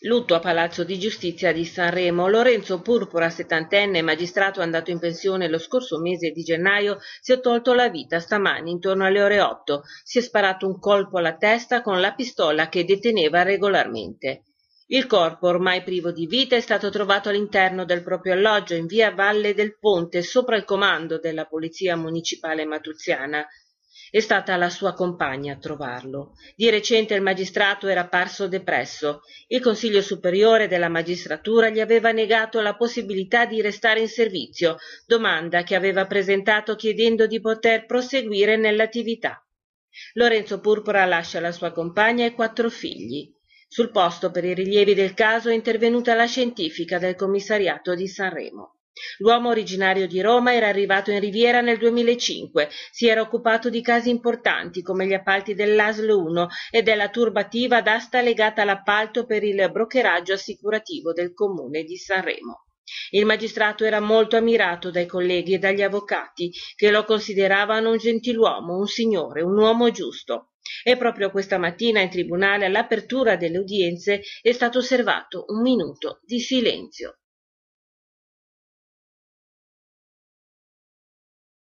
Lutto a Palazzo di Giustizia di Sanremo. Lorenzo Purpura, settantenne, magistrato andato in pensione lo scorso mese di gennaio, si è tolto la vita stamani intorno alle ore 8. Si è sparato un colpo alla testa con la pistola che deteneva regolarmente. Il corpo, ormai privo di vita, è stato trovato all'interno del proprio alloggio in via Valle del Ponte, sopra il comando della Polizia Municipale Matuziana è stata la sua compagna a trovarlo di recente il magistrato era parso depresso il consiglio superiore della magistratura gli aveva negato la possibilità di restare in servizio domanda che aveva presentato chiedendo di poter proseguire nell'attività lorenzo purpora lascia la sua compagna e quattro figli sul posto per i rilievi del caso è intervenuta la scientifica del commissariato di sanremo L'uomo originario di Roma era arrivato in Riviera nel 2005, si era occupato di casi importanti come gli appalti dell'ASL 1 e della turbativa d'asta legata all'appalto per il brokeraggio assicurativo del comune di Sanremo. Il magistrato era molto ammirato dai colleghi e dagli avvocati che lo consideravano un gentiluomo, un signore, un uomo giusto. E proprio questa mattina in tribunale all'apertura delle udienze è stato osservato un minuto di silenzio.